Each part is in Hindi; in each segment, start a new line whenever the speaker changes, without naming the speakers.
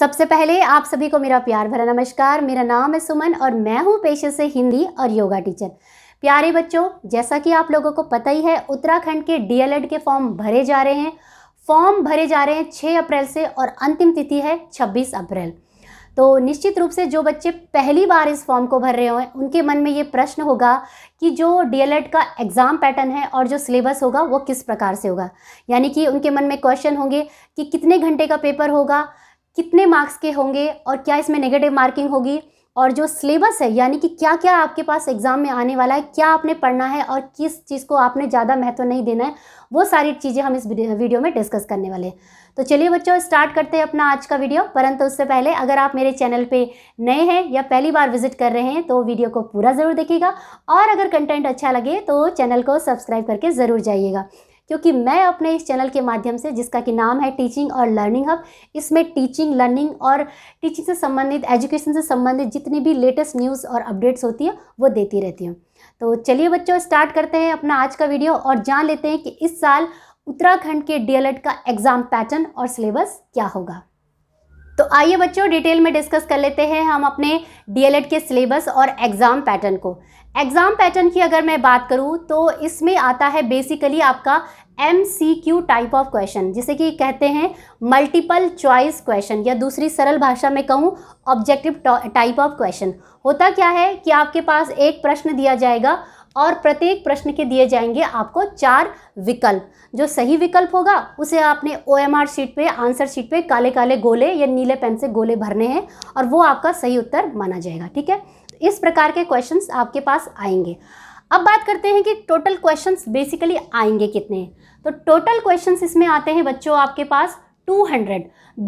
सबसे पहले आप सभी को मेरा प्यार भरा नमस्कार मेरा नाम है सुमन और मैं हूँ पेशे से हिंदी और योगा टीचर प्यारे बच्चों जैसा कि आप लोगों को पता ही है उत्तराखंड के डीएलएड के फॉर्म भरे जा रहे हैं फॉर्म भरे जा रहे हैं 6 अप्रैल से और अंतिम तिथि है 26 अप्रैल तो निश्चित रूप से जो बच्चे पहली बार इस फॉर्म को भर रहे हों उनके मन में ये प्रश्न होगा कि जो डीएलएड का एग्ज़ाम पैटर्न है और जो सिलेबस होगा वो किस प्रकार से होगा यानी कि उनके मन में क्वेश्चन होंगे कि कितने घंटे का पेपर होगा कितने मार्क्स के होंगे और क्या इसमें नेगेटिव मार्किंग होगी और जो सिलेबस है यानी कि क्या क्या आपके पास एग्ज़ाम में आने वाला है क्या आपने पढ़ना है और किस चीज़ को आपने ज़्यादा महत्व नहीं देना है वो सारी चीज़ें हम इस वीडियो में डिस्कस करने वाले हैं तो चलिए बच्चों स्टार्ट करते हैं अपना आज का वीडियो परंतु उससे पहले अगर आप मेरे चैनल पे नए हैं या पहली बार विजिट कर रहे हैं तो वीडियो को पूरा ज़रूर देखिएगा और अगर कंटेंट अच्छा लगे तो चैनल को सब्सक्राइब करके ज़रूर जाइएगा क्योंकि मैं अपने इस चैनल के माध्यम से जिसका कि नाम है टीचिंग और लर्निंग हब इसमें टीचिंग लर्निंग और टीचिंग से संबंधित एजुकेशन से संबंधित जितनी भी लेटेस्ट न्यूज़ और अपडेट्स होती है वो देती रहती हूँ तो चलिए बच्चों स्टार्ट करते हैं अपना आज का वीडियो और जान लेते हैं कि इस साल उत्तराखंड के डी का एग्ज़ाम पैटर्न और सिलेबस क्या होगा तो आइए बच्चों डिटेल में डिस्कस कर लेते हैं हम अपने डी के सिलेबस और एग्ज़ाम पैटर्न को एग्ज़ाम पैटर्न की अगर मैं बात करूँ तो इसमें आता है बेसिकली आपका M C Q type of question जिसे कि कहते हैं मल्टीपल चॉइस क्वेश्चन या दूसरी सरल भाषा में कहूँ ऑब्जेक्टिव टाइप ऑफ क्वेश्चन होता क्या है कि आपके पास एक प्रश्न दिया जाएगा और प्रत्येक प्रश्न के दिए जाएंगे आपको चार विकल्प जो सही विकल्प होगा उसे आपने ओ एम आर शीट पर आंसर शीट पर काले काले गोले या नीले पेन से गोले भरने हैं और वो आपका सही उत्तर माना जाएगा ठीक है इस प्रकार के क्वेश्चंस आपके पास आएंगे अब बात करते हैं कि टोटल क्वेश्चंस बेसिकली आएंगे कितने तो टोटल क्वेश्चंस इसमें आते हैं बच्चों आपके पास 200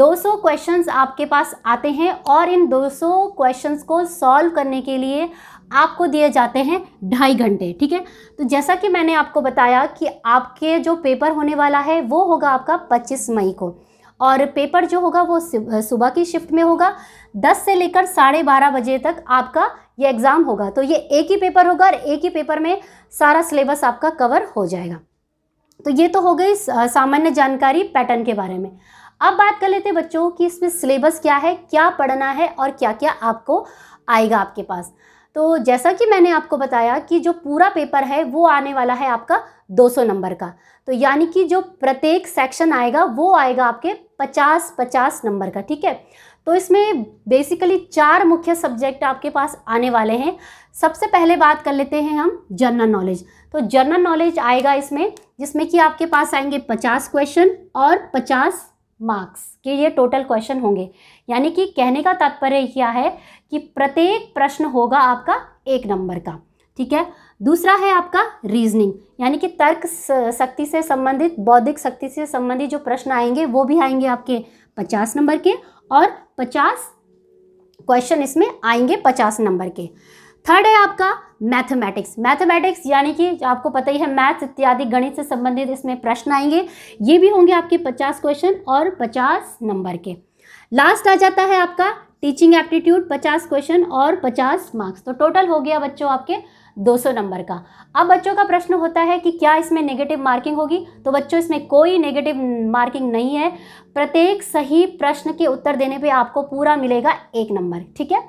200 क्वेश्चंस आपके पास आते हैं और इन 200 क्वेश्चंस को सॉल्व करने के लिए आपको दिए जाते हैं ढाई घंटे ठीक है तो जैसा कि मैंने आपको बताया कि आपके जो पेपर होने वाला है वो होगा आपका 25 मई को और पेपर जो होगा वो सुबह की शिफ्ट में होगा दस से लेकर साढ़े बारह बजे तक आपका ये एग्ज़ाम होगा तो ये एक ही पेपर होगा और एक ही पेपर में सारा सिलेबस आपका कवर हो जाएगा तो ये तो हो गई सामान्य जानकारी पैटर्न के बारे में अब बात कर लेते हैं बच्चों कि इसमें सिलेबस क्या है क्या पढ़ना है और क्या क्या आपको आएगा आपके पास तो जैसा कि मैंने आपको बताया कि जो पूरा पेपर है वो आने वाला है आपका 200 नंबर का तो यानी कि जो प्रत्येक सेक्शन आएगा वो आएगा आपके 50 50 नंबर का ठीक है तो इसमें बेसिकली चार मुख्य सब्जेक्ट आपके पास आने वाले हैं सबसे पहले बात कर लेते हैं हम जनरल नॉलेज तो जनरल नॉलेज आएगा इसमें जिसमें कि आपके पास आएंगे 50 क्वेश्चन और 50 मार्क्स के ये टोटल क्वेश्चन होंगे यानी कि कहने का तात्पर्य क्या है कि प्रत्येक प्रश्न होगा आपका एक नंबर का ठीक है दूसरा है आपका रीजनिंग यानी कि तर्क शक्ति से संबंधित बौद्धिक शक्ति से संबंधित जो प्रश्न आएंगे वो भी आएंगे आपके पचास नंबर के और पचास क्वेश्चन इसमें आएंगे पचास नंबर के थर्ड है आपका मैथमेटिक्स मैथमेटिक्स यानी कि आपको पता ही है मैथ्स इत्यादि गणित से संबंधित इसमें प्रश्न आएंगे ये भी होंगे आपके पचास क्वेश्चन और पचास नंबर के लास्ट आ जाता है आपका टीचिंग एप्टीट्यूड पचास क्वेश्चन और पचास मार्क्स तो टोटल हो गया बच्चों आपके 200 नंबर का अब बच्चों का प्रश्न होता है कि क्या इसमें नेगेटिव मार्किंग होगी तो बच्चों इसमें कोई नेगेटिव मार्किंग नहीं है प्रत्येक सही प्रश्न के उत्तर देने पे आपको पूरा मिलेगा एक नंबर ठीक है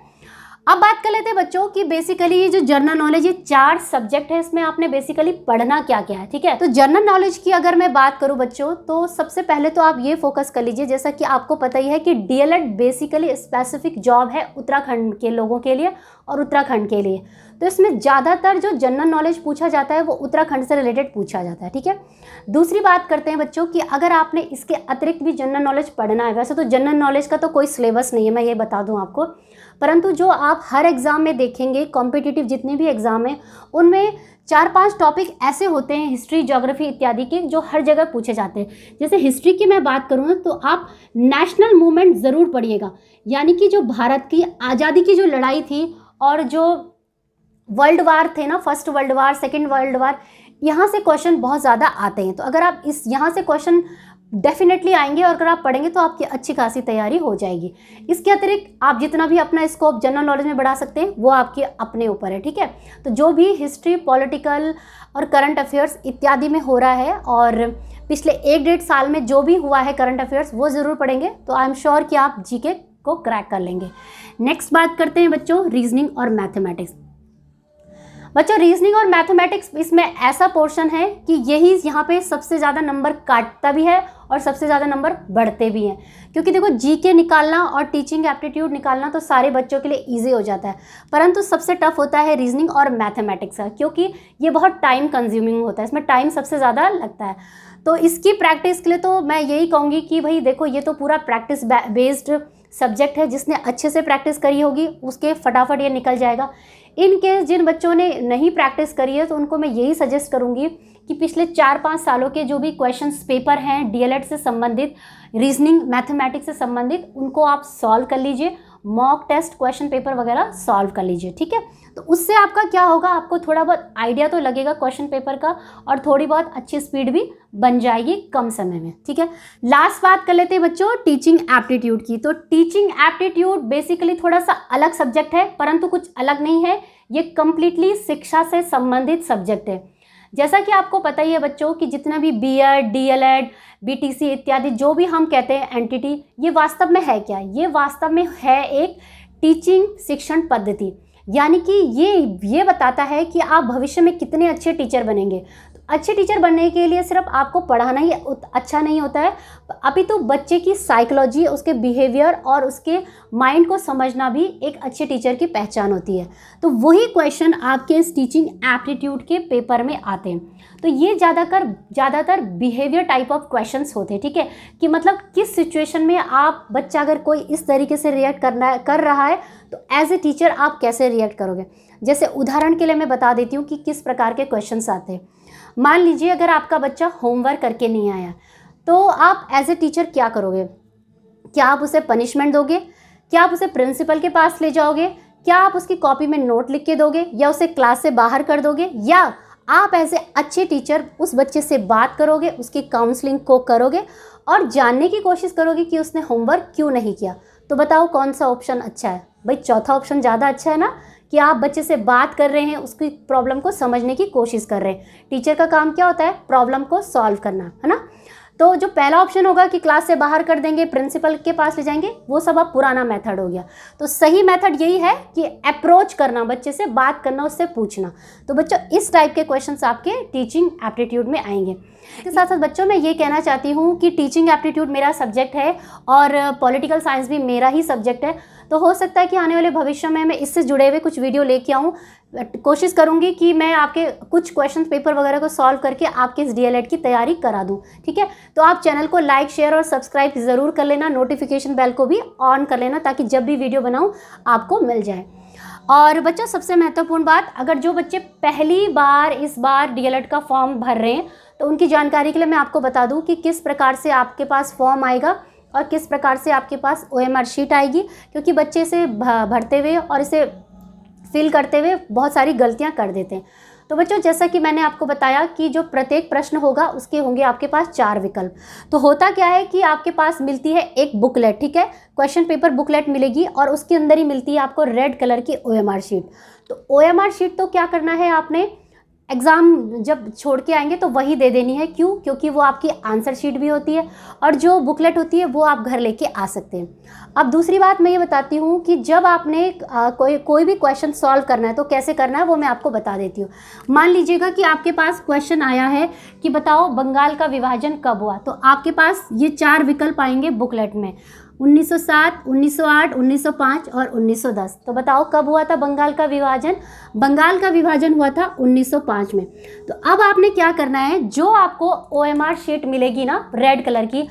अब बात कर लेते हैं बच्चों कि बेसिकली ये जो जनरल नॉलेज ये चार सब्जेक्ट है इसमें आपने बेसिकली पढ़ना क्या क्या है ठीक है तो जनरल नॉलेज की अगर मैं बात करूं बच्चों तो सबसे पहले तो आप ये फोकस कर लीजिए जैसा कि आपको पता ही है कि डीएलएड बेसिकली स्पेसिफिक जॉब है उत्तराखंड के लोगों के लिए और उत्तराखंड के लिए तो इसमें ज़्यादातर जो जनरल नॉलेज पूछा जाता है वो उत्तराखंड से रिलेटेड पूछा जाता है ठीक है दूसरी बात करते हैं बच्चों कि अगर आपने इसके अतिरिक्त भी जनरल नॉलेज पढ़ना है वैसे तो जनरल नॉलेज का तो कोई सिलेबस नहीं है मैं ये बता दूँ आपको परंतु जो आप हर एग्ज़ाम में देखेंगे कॉम्पिटिटिव जितने भी एग्ज़ाम हैं उनमें चार पांच टॉपिक ऐसे होते हैं हिस्ट्री ज्योग्राफी इत्यादि के जो हर जगह पूछे जाते हैं जैसे हिस्ट्री की मैं बात करूँ तो आप नेशनल मूवमेंट ज़रूर पढ़िएगा यानी कि जो भारत की आज़ादी की जो लड़ाई थी और जो वर्ल्ड वार थे ना first world war second world war यहाँ से क्वेश्चन बहुत ज़्यादा आते हैं तो अगर आप इस यहाँ से क्वेश्चन डेफिनेटली आएंगे और अगर आप पढ़ेंगे तो आपकी अच्छी खासी तैयारी हो जाएगी इसके अतिरिक्त आप जितना भी अपना स्कोप जनरल नॉलेज में बढ़ा सकते हैं वो आपके अपने ऊपर है ठीक है तो जो भी हिस्ट्री पॉलिटिकल और करंट अफेयर्स इत्यादि में हो रहा है और पिछले एक डेढ़ साल में जो भी हुआ है करंट अफेयर्स वो ज़रूर पढ़ेंगे तो आई एम श्योर कि आप जी को क्रैक कर लेंगे नेक्स्ट बात करते हैं बच्चों रीजनिंग और मैथमेटिक्स बच्चों रीजनिंग और मैथमेटिक्स इसमें ऐसा पोर्शन है कि यही यहाँ पे सबसे ज़्यादा नंबर काटता भी है और सबसे ज़्यादा नंबर बढ़ते भी हैं क्योंकि देखो जी के निकालना और टीचिंग एप्टीट्यूड निकालना तो सारे बच्चों के लिए ईजी हो जाता है परंतु सबसे टफ होता है रीजनिंग और मैथमेटिक्स का क्योंकि ये बहुत टाइम कंज्यूमिंग होता है इसमें टाइम सबसे ज़्यादा लगता है तो इसकी प्रैक्टिस के लिए तो मैं यही कहूँगी कि भाई देखो ये तो पूरा प्रैक्टिस बेस्ड सब्जेक्ट है जिसने अच्छे से प्रैक्टिस करी होगी उसके फटाफट ये निकल जाएगा इन केस जिन बच्चों ने नहीं प्रैक्टिस करी है तो उनको मैं यही सजेस्ट करूँगी कि पिछले चार पाँच सालों के जो भी क्वेश्चन पेपर हैं डी से संबंधित रीजनिंग मैथमेटिक्स से संबंधित उनको आप सॉल्व कर लीजिए मॉक टेस्ट क्वेश्चन पेपर वगैरह सॉल्व कर लीजिए ठीक है तो उससे आपका क्या होगा आपको थोड़ा बहुत आइडिया तो लगेगा क्वेश्चन पेपर का और थोड़ी बहुत अच्छी स्पीड भी बन जाएगी कम समय में ठीक है लास्ट बात कर लेते हैं बच्चों टीचिंग एप्टीट्यूड की तो टीचिंग एप्टीट्यूड बेसिकली थोड़ा सा अलग सब्जेक्ट है परंतु कुछ अलग नहीं है ये कंप्लीटली शिक्षा से संबंधित सब्जेक्ट है जैसा कि आपको पता ही है बच्चों कि जितना भी B Ed D El Ed B T C इत्यादि जो भी हम कहते हैं एंटिटी ये वास्तव में है क्या ये वास्तव में है एक टीचिंग शिक्षण पद्धति यानी कि ये ये बताता है कि आप भविष्य में कितने अच्छे टीचर बनेंगे अच्छे टीचर बनने के लिए सिर्फ आपको पढ़ाना ही अच्छा नहीं होता है अभी तो बच्चे की साइकोलॉजी उसके बिहेवियर और उसके माइंड को समझना भी एक अच्छे टीचर की पहचान होती है तो वही क्वेश्चन आपके इस टीचिंग एप्टीट्यूड के पेपर में आते हैं तो ये ज़्यादातर ज़्यादातर बिहेवियर टाइप ऑफ क्वेश्चंस होते हैं ठीक है कि मतलब किस सिचुएशन में आप बच्चा अगर कोई इस तरीके से रिएक्ट करना है कर रहा है तो एज ए टीचर आप कैसे रिएक्ट करोगे जैसे उदाहरण के लिए मैं बता देती हूँ कि किस प्रकार के क्वेश्चन आते हैं मान लीजिए अगर आपका बच्चा होमवर्क करके नहीं आया तो आप एज ए टीचर क्या करोगे क्या आप उसे पनिशमेंट दोगे क्या आप उसे प्रिंसिपल के पास ले जाओगे क्या आप उसकी कॉपी में नोट लिख के दोगे या उसे क्लास से बाहर कर दोगे या आप ऐसे अच्छे टीचर उस बच्चे से बात करोगे उसकी काउंसलिंग को करोगे और जानने की कोशिश करोगे कि उसने होमवर्क क्यों नहीं किया तो बताओ कौन सा ऑप्शन अच्छा है भाई चौथा ऑप्शन ज़्यादा अच्छा है ना कि आप बच्चे से बात कर रहे हैं उसकी प्रॉब्लम को समझने की कोशिश कर रहे हैं टीचर का काम क्या होता है प्रॉब्लम को सॉल्व करना है ना तो जो पहला ऑप्शन होगा कि क्लास से बाहर कर देंगे प्रिंसिपल के पास ले जाएंगे वो सब अब पुराना मेथड हो गया तो सही मेथड यही है कि अप्रोच करना बच्चे से बात करना उससे पूछना तो बच्चों इस टाइप के क्वेश्चंस आपके टीचिंग एप्टीट्यूड में आएंगे इसके साथ साथ बच्चों मैं ये कहना चाहती हूँ कि टीचिंग एप्टीट्यूड मेरा सब्जेक्ट है और पॉलिटिकल साइंस भी मेरा ही सब्जेक्ट है तो हो सकता है कि आने वाले भविष्य में मैं इससे जुड़े हुए कुछ वीडियो लेके आऊँ कोशिश करूँगी कि मैं आपके कुछ क्वेश्चन पेपर वगैरह को सॉल्व करके आपके इस डी की तैयारी करा दूँ ठीक है तो आप चैनल को लाइक शेयर और सब्सक्राइब ज़रूर कर लेना नोटिफिकेशन बेल को भी ऑन कर लेना ताकि जब भी वीडियो बनाऊँ आपको मिल जाए और बच्चों सबसे महत्वपूर्ण बात अगर जो बच्चे पहली बार इस बार डी का फॉर्म भर रहे हैं तो उनकी जानकारी के लिए मैं आपको बता दूं कि किस प्रकार से आपके पास फॉर्म आएगा और किस प्रकार से आपके पास ओ एम आर शीट आएगी क्योंकि बच्चे इसे भरते हुए और इसे फिल करते हुए बहुत सारी गलतियाँ कर देते हैं तो बच्चों जैसा कि मैंने आपको बताया कि जो प्रत्येक प्रश्न होगा उसके होंगे आपके पास चार विकल्प तो होता क्या है कि आपके पास मिलती है एक बुकलेट ठीक है क्वेश्चन पेपर बुकलेट मिलेगी और उसके अंदर ही मिलती है आपको रेड कलर की ओएमआर शीट तो ओ शीट तो क्या करना है आपने एग्ज़ाम जब छोड़ के आएंगे तो वही दे देनी है क्यों क्योंकि वो आपकी आंसर शीट भी होती है और जो बुकलेट होती है वो आप घर लेके आ सकते हैं अब दूसरी बात मैं ये बताती हूँ कि जब आपने आ, कोई कोई भी क्वेश्चन सॉल्व करना है तो कैसे करना है वो मैं आपको बता देती हूँ मान लीजिएगा कि आपके पास क्वेश्चन आया है कि बताओ बंगाल का विभाजन कब हुआ तो आपके पास ये चार विकल्प आएंगे बुकलेट में 1907, 1908, 1905 और 1910 तो बताओ कब हुआ था बंगाल का विभाजन बंगाल का विभाजन हुआ था 1905 में तो अब आपने क्या करना है जो आपको ओ एम आर शीट मिलेगी ना रेड कलर की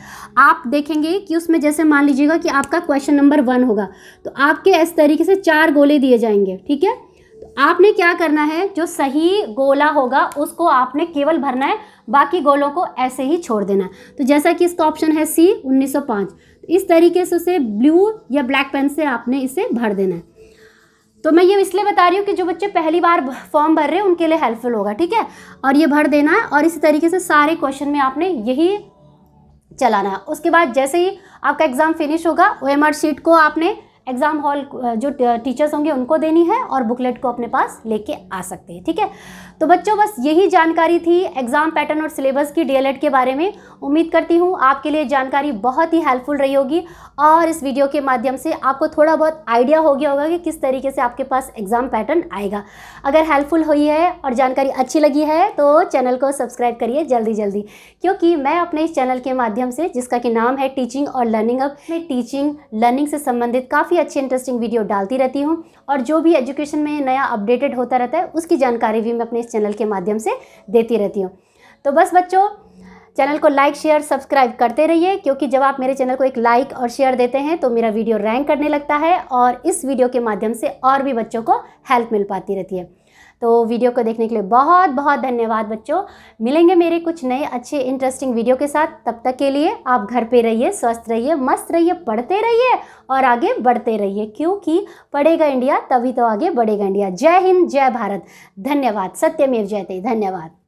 आप देखेंगे कि उसमें जैसे मान लीजिएगा कि आपका क्वेश्चन नंबर वन होगा तो आपके इस तरीके से चार गोले दिए जाएंगे ठीक है तो आपने क्या करना है जो सही गोला होगा उसको आपने केवल भरना है बाकी गोलों को ऐसे ही छोड़ देना है तो जैसा कि इसका ऑप्शन है सी उन्नीस इस तरीके से उसे ब्लू या ब्लैक पेन से आपने इसे भर देना है तो मैं ये इसलिए बता रही हूँ कि जो बच्चे पहली बार फॉर्म भर रहे हैं उनके लिए हेल्पफुल होगा ठीक है और ये भर देना है और इसी तरीके से सारे क्वेश्चन में आपने यही चलाना है उसके बाद जैसे ही आपका एग्ज़ाम फिनिश होगा ओ शीट को आपने एग्ज़ाम हॉल जो टीचर्स होंगे उनको देनी है और बुकलेट को अपने पास लेके आ सकते हैं ठीक है तो बच्चों बस यही जानकारी थी एग्ज़ाम पैटर्न और सिलेबस की डीएलएड के बारे में उम्मीद करती हूँ आपके लिए जानकारी बहुत ही हेल्पफुल रही होगी और इस वीडियो के माध्यम से आपको थोड़ा बहुत आइडिया हो गया होगा कि किस तरीके से आपके पास एग्ज़ाम पैटर्न आएगा अगर हेल्पफुल हुई है और जानकारी अच्छी लगी है तो चैनल को सब्सक्राइब करिए जल्दी जल्दी क्योंकि मैं अपने इस चैनल के माध्यम से जिसका कि नाम है टीचिंग और लर्निंग अब मैं टीचिंग लर्निंग से संबंधित काफ़ी काफ़ी अच्छी इंटरेस्टिंग वीडियो डालती रहती हूँ और जो भी एजुकेशन में नया अपडेटेड होता रहता है उसकी जानकारी भी मैं अपने इस चैनल के माध्यम से देती रहती हूँ तो बस बच्चों चैनल को लाइक शेयर सब्सक्राइब करते रहिए क्योंकि जब आप मेरे चैनल को एक लाइक और शेयर देते हैं तो मेरा वीडियो रैंक करने लगता है और इस वीडियो के माध्यम से और भी बच्चों को हेल्प मिल पाती रहती है तो वीडियो को देखने के लिए बहुत बहुत धन्यवाद बच्चों मिलेंगे मेरे कुछ नए अच्छे इंटरेस्टिंग वीडियो के साथ तब तक के लिए आप घर पे रहिए स्वस्थ रहिए मस्त रहिए पढ़ते रहिए और आगे बढ़ते रहिए क्योंकि पढ़ेगा इंडिया तभी तो आगे बढ़ेगा इंडिया जय हिंद जय भारत धन्यवाद सत्यमेव जयते धन्यवाद